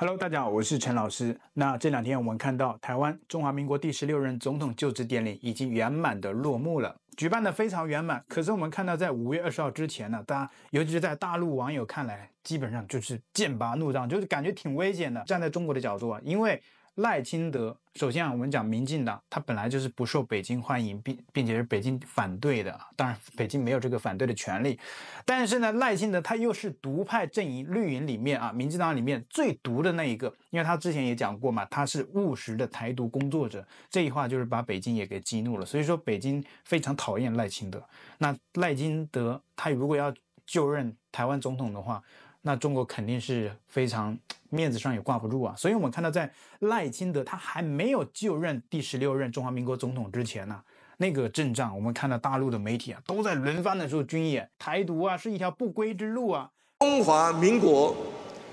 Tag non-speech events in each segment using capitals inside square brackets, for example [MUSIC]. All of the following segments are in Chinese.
Hello，大家好，我是陈老师。那这两天我们看到台湾中华民国第十六任总统就职典礼已经圆满的落幕了，举办的非常圆满。可是我们看到在五月二十号之前呢，大家尤其是在大陆网友看来，基本上就是剑拔弩张，就是感觉挺危险的。站在中国的角度啊，因为。赖清德首先啊，我们讲民进党，他本来就是不受北京欢迎，并并且是北京反对的。当然，北京没有这个反对的权利。但是呢，赖清德他又是独派阵营绿营里面啊，民进党里面最独的那一个，因为他之前也讲过嘛，他是务实的台独工作者。这一话就是把北京也给激怒了，所以说北京非常讨厌赖清德。那赖清德他如果要就任台湾总统的话，那中国肯定是非常面子上也挂不住啊，所以我们看到在赖清德他还没有就任第十六任中华民国总统之前呢，那个阵仗，我们看到大陆的媒体啊都在轮番的说军演，台独啊是一条不归之路啊，中华民国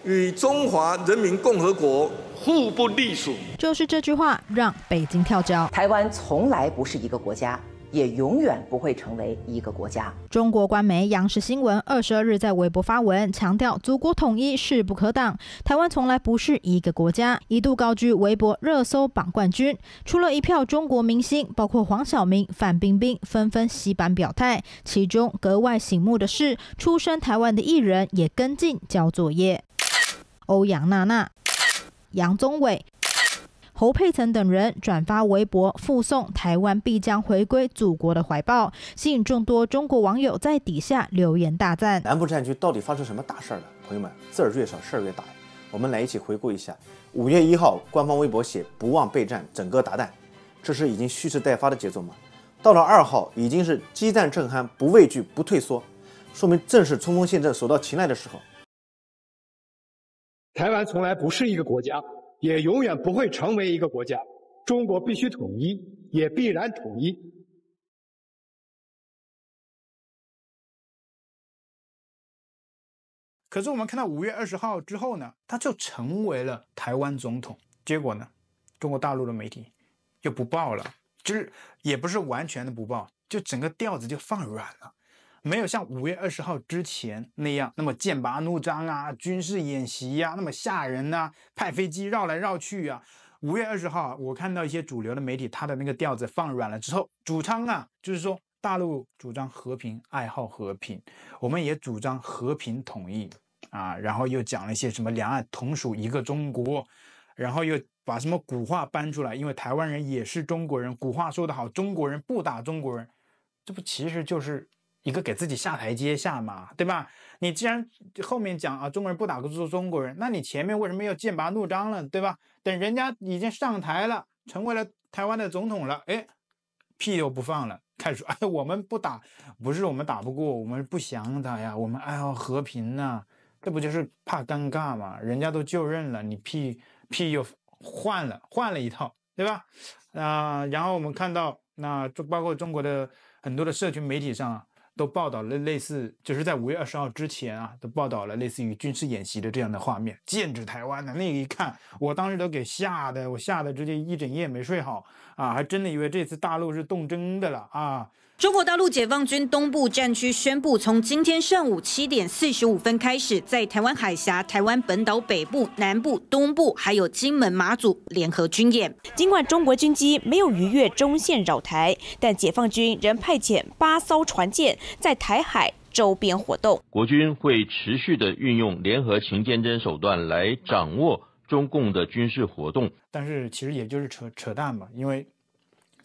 与中华人民共和国互不隶属，就是这句话让北京跳脚，台湾从来不是一个国家。也永远不会成为一个国家。中国官媒央视新闻二十二日在微博发文，强调祖国统一势不可挡。台湾从来不是一个国家，一度高居微博热搜榜冠军。除了一票中国明星，包括黄晓明、范冰冰纷纷洗版表态，其中格外醒目的是，出身台湾的艺人也跟进交作业。欧阳娜娜、杨宗纬。侯佩岑等人转发微博附送“台湾必将回归祖国的怀抱”，吸引众多中国网友在底下留言大赞。南部战区到底发生什么大事了？朋友们，字儿越少，事儿越大。我们来一起回顾一下：五月一号，官方微博写“不忘备战，整个打蛋”，这是已经蓄势待发的节奏吗？到了二号，已经是激战正酣，不畏惧，不退缩，说明正是冲锋陷阵、手到擒来的时候。台湾从来不是一个国家。也永远不会成为一个国家，中国必须统一，也必然统一。可是我们看到五月二十号之后呢，他就成为了台湾总统，结果呢，中国大陆的媒体就不报了，就是也不是完全的不报，就整个调子就放软了。没有像五月二十号之前那样那么剑拔弩张啊，军事演习啊那么吓人呐，派飞机绕来绕去啊。五月二十号，我看到一些主流的媒体，他的那个调子放软了之后，主张啊，就是说大陆主张和平，爱好和平，我们也主张和平统一啊。然后又讲了一些什么两岸同属一个中国，然后又把什么古话搬出来，因为台湾人也是中国人。古话说得好，中国人不打中国人，这不其实就是。一个给自己下台阶下嘛，对吧？你既然后面讲啊，中国人不打不作中国人，那你前面为什么要剑拔弩张了，对吧？等人家已经上台了，成为了台湾的总统了，哎，屁又不放了，开始 [LAUGHS] 哎，我们不打，不是我们打不过，我们不想打呀，我们爱好和平呐，这不就是怕尴尬嘛？人家都就任了，你屁屁又换了，换了一套，对吧？啊，然后我们看到那就包括中国的很多的社群媒体上啊。都报道了类似，就是在五月二十号之前啊，都报道了类似于军事演习的这样的画面，剑指台湾的那个一看，我当时都给吓的，我吓得直接一整夜没睡好啊，还真的以为这次大陆是动真的了啊。中国大陆解放军东部战区宣布，从今天上午七点四十五分开始，在台湾海峡、台湾本岛北部、南部、东部，还有金门、马祖联合军演。尽管中国军机没有逾越中线绕台，但解放军仍派遣八艘船舰在台海周边活动。国军会持续的运用联合情监侦手段来掌握中共的军事活动，但是其实也就是扯扯淡吧，因为。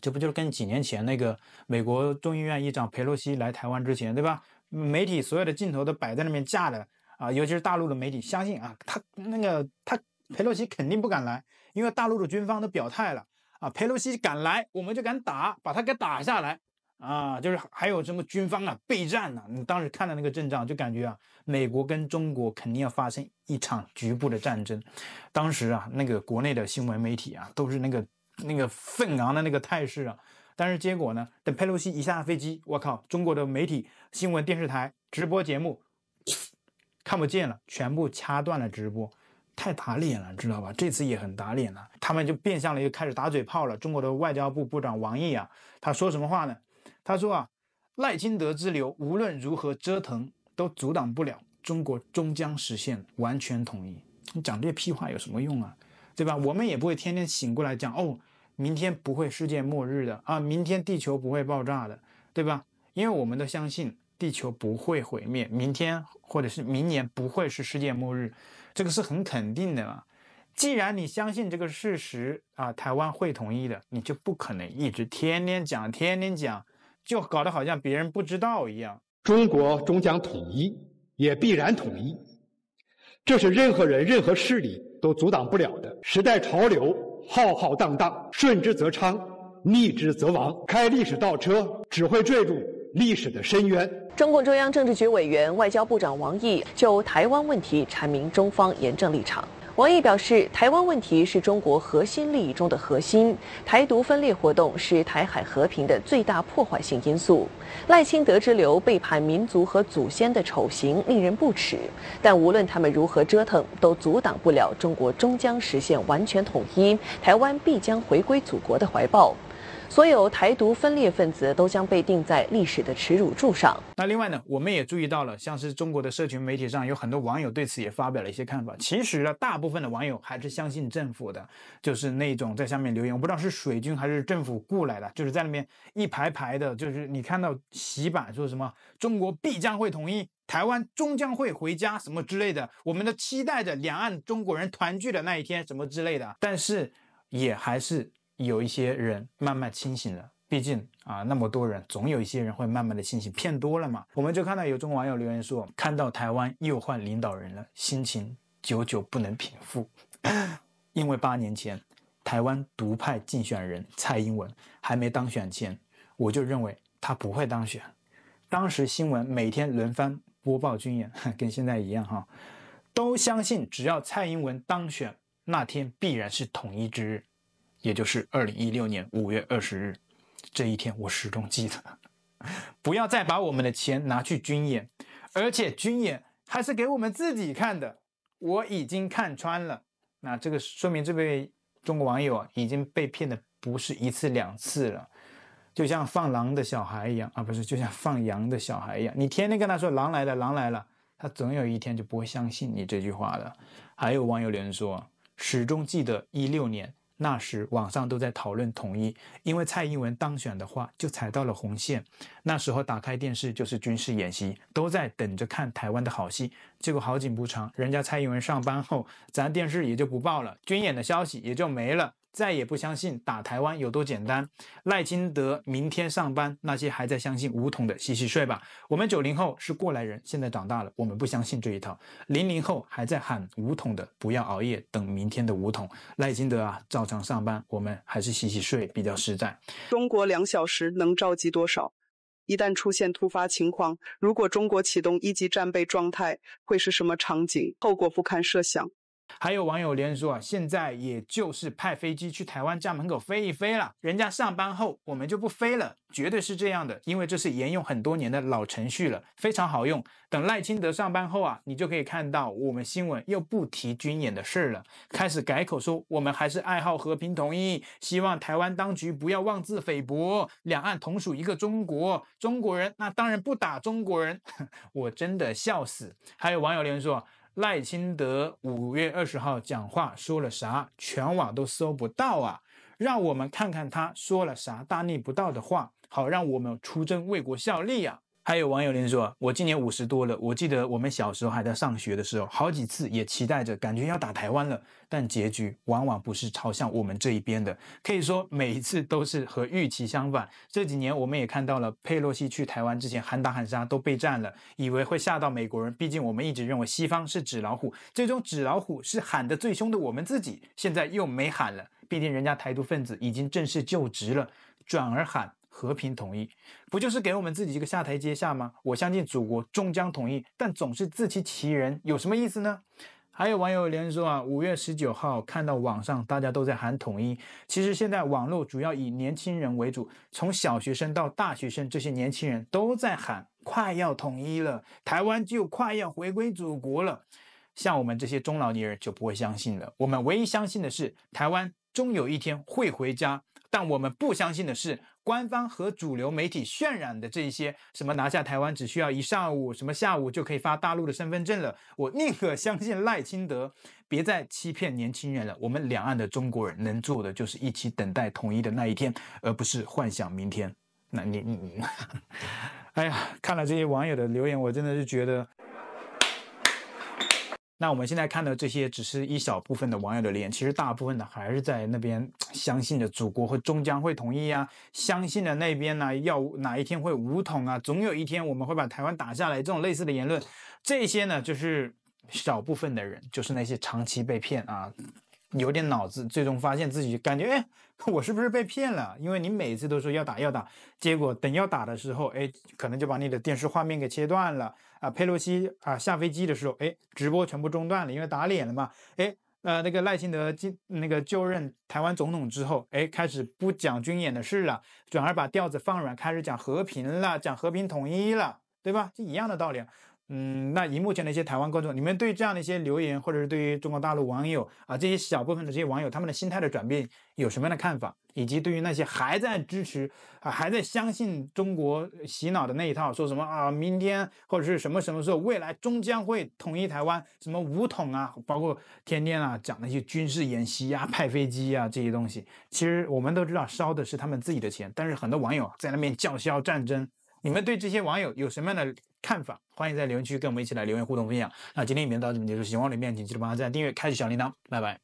这不就是跟几年前那个美国众议院议长佩洛西来台湾之前，对吧？媒体所有的镜头都摆在那边架的啊，尤其是大陆的媒体，相信啊，他那个他佩洛西肯定不敢来，因为大陆的军方都表态了啊，佩洛西敢来，我们就敢打，把他给打下来啊。就是还有什么军方啊备战呢？你当时看到那个阵仗，就感觉啊，美国跟中国肯定要发生一场局部的战争。当时啊，那个国内的新闻媒体啊，都是那个。那个愤昂的那个态势啊，但是结果呢？等佩洛西一下飞机，我靠！中国的媒体、新闻电视台直播节目，看不见了，全部掐断了直播，太打脸了，知道吧？这次也很打脸了。他们就变相了，又开始打嘴炮了。中国的外交部部长王毅啊，他说什么话呢？他说啊，赖清德之流无论如何折腾，都阻挡不了中国终将实现完全统一。你讲这些屁话有什么用啊？对吧？我们也不会天天醒过来讲哦。明天不会世界末日的啊！明天地球不会爆炸的，对吧？因为我们都相信地球不会毁灭，明天或者是明年不会是世界末日，这个是很肯定的啊。既然你相信这个事实啊，台湾会统一的，你就不可能一直天天讲、天天讲，就搞得好像别人不知道一样。中国终将统一，也必然统一，这是任何人、任何势力都阻挡不了的时代潮流。浩浩荡荡，顺之则昌，逆之则亡。开历史倒车，只会坠入历史的深渊。中共中央政治局委员、外交部长王毅就台湾问题阐明中方严正立场。王毅表示，台湾问题是中国核心利益中的核心，台独分裂活动是台海和平的最大破坏性因素。赖清德之流背叛民族和祖先的丑行令人不齿，但无论他们如何折腾，都阻挡不了中国终将实现完全统一，台湾必将回归祖国的怀抱。所有台独分裂分子都将被钉在历史的耻辱柱上。那另外呢，我们也注意到了，像是中国的社群媒体上有很多网友对此也发表了一些看法。其实呢，大部分的网友还是相信政府的，就是那种在下面留言，我不知道是水军还是政府雇来的，就是在那边一排排的，就是你看到洗版说什么“中国必将会统一，台湾终将会回家”什么之类的，我们都期待着两岸中国人团聚的那一天什么之类的。但是也还是。有一些人慢慢清醒了，毕竟啊，那么多人，总有一些人会慢慢的清醒。骗多了嘛，我们就看到有中国网友留言说，看到台湾又换领导人了，心情久久不能平复。[COUGHS] 因为八年前，台湾独派竞选人蔡英文还没当选前，我就认为他不会当选。当时新闻每天轮番播报军演，[LAUGHS] 跟现在一样哈，都相信只要蔡英文当选，那天必然是统一之日。也就是二零一六年五月二十日，这一天我始终记得。[LAUGHS] 不要再把我们的钱拿去军演，而且军演还是给我们自己看的。我已经看穿了。那这个说明，这位中国网友啊，已经被骗的不是一次两次了。就像放狼的小孩一样啊，不是，就像放羊的小孩一样。你天天跟他说狼来了，狼来了，他总有一天就不会相信你这句话了。还有网友留言说，始终记得一六年。那时网上都在讨论统一，因为蔡英文当选的话就踩到了红线。那时候打开电视就是军事演习，都在等着看台湾的好戏。结果好景不长，人家蔡英文上班后，咱电视也就不报了，军演的消息也就没了。再也不相信打台湾有多简单。赖清德明天上班，那些还在相信五统的，洗洗睡吧。我们九零后是过来人，现在长大了，我们不相信这一套。零零后还在喊五统的，不要熬夜，等明天的五统。赖清德啊，照常上班。我们还是洗洗睡比较实在。中国两小时能召集多少？一旦出现突发情况，如果中国启动一级战备状态，会是什么场景？后果不堪设想。还有网友连说啊，现在也就是派飞机去台湾站门口飞一飞了，人家上班后我们就不飞了，绝对是这样的，因为这是沿用很多年的老程序了，非常好用。等赖清德上班后啊，你就可以看到我们新闻又不提军演的事儿了，开始改口说我们还是爱好和平统一，希望台湾当局不要妄自菲薄，两岸同属一个中国，中国人那当然不打中国人，[LAUGHS] 我真的笑死。还有网友连说。赖清德五月二十号讲话说了啥？全网都搜不到啊！让我们看看他说了啥大逆不道的话，好让我们出征为国效力呀！还有网友连说：“我今年五十多了，我记得我们小时候还在上学的时候，好几次也期待着，感觉要打台湾了，但结局往往不是朝向我们这一边的。可以说，每一次都是和预期相反。这几年我们也看到了，佩洛西去台湾之前喊打喊杀都被占了，以为会吓到美国人。毕竟我们一直认为西方是纸老虎，最终纸老虎是喊得最凶的，我们自己现在又没喊了。毕竟人家台独分子已经正式就职了，转而喊。”和平统一，不就是给我们自己一个下台阶下吗？我相信祖国终将统一，但总是自欺欺人，有什么意思呢？还有网友连说啊，五月十九号看到网上大家都在喊统一，其实现在网络主要以年轻人为主，从小学生到大学生，这些年轻人都在喊快要统一了，台湾就快要回归祖国了。像我们这些中老年人就不会相信了。我们唯一相信的是台湾终有一天会回家，但我们不相信的是。官方和主流媒体渲染的这些什么拿下台湾只需要一上午，什么下午就可以发大陆的身份证了，我宁可相信赖清德，别再欺骗年轻人了。我们两岸的中国人能做的就是一起等待统一的那一天，而不是幻想明天。那你你你，[LAUGHS] 哎呀，看了这些网友的留言，我真的是觉得。那我们现在看到这些，只是一小部分的网友的留言，其实大部分的还是在那边相信着祖国会终将会统一啊，相信着那边呢要哪一天会武统啊，总有一天我们会把台湾打下来，这种类似的言论，这些呢就是小部分的人，就是那些长期被骗啊。有点脑子，最终发现自己感觉，哎，[LAUGHS] 我是不是被骗了？因为你每次都说要打要打，结果等要打的时候，哎，可能就把你的电视画面给切断了啊。佩洛西啊下飞机的时候，哎，直播全部中断了，因为打脸了嘛。哎，呃，那个赖清德就那个就任台湾总统之后，哎，开始不讲军演的事了，转而把调子放软，开始讲和平了，讲和平统一了，对吧？就一样的道理。嗯，那以目前的一些台湾观众，你们对这样的一些留言，或者是对于中国大陆网友啊，这些小部分的这些网友，他们的心态的转变有什么样的看法？以及对于那些还在支持啊，还在相信中国洗脑的那一套，说什么啊，明天或者是什么什么时候，未来终将会统一台湾，什么武统啊，包括天天啊讲那些军事演习啊，派飞机啊这些东西，其实我们都知道烧的是他们自己的钱，但是很多网友在那边叫嚣战争。你们对这些网友有什么样的看法？欢迎在留言区跟我们一起来留言互动分享。那今天影片到这里结束，喜欢我的影片请记得帮忙赞、订阅、开启小铃铛。拜拜。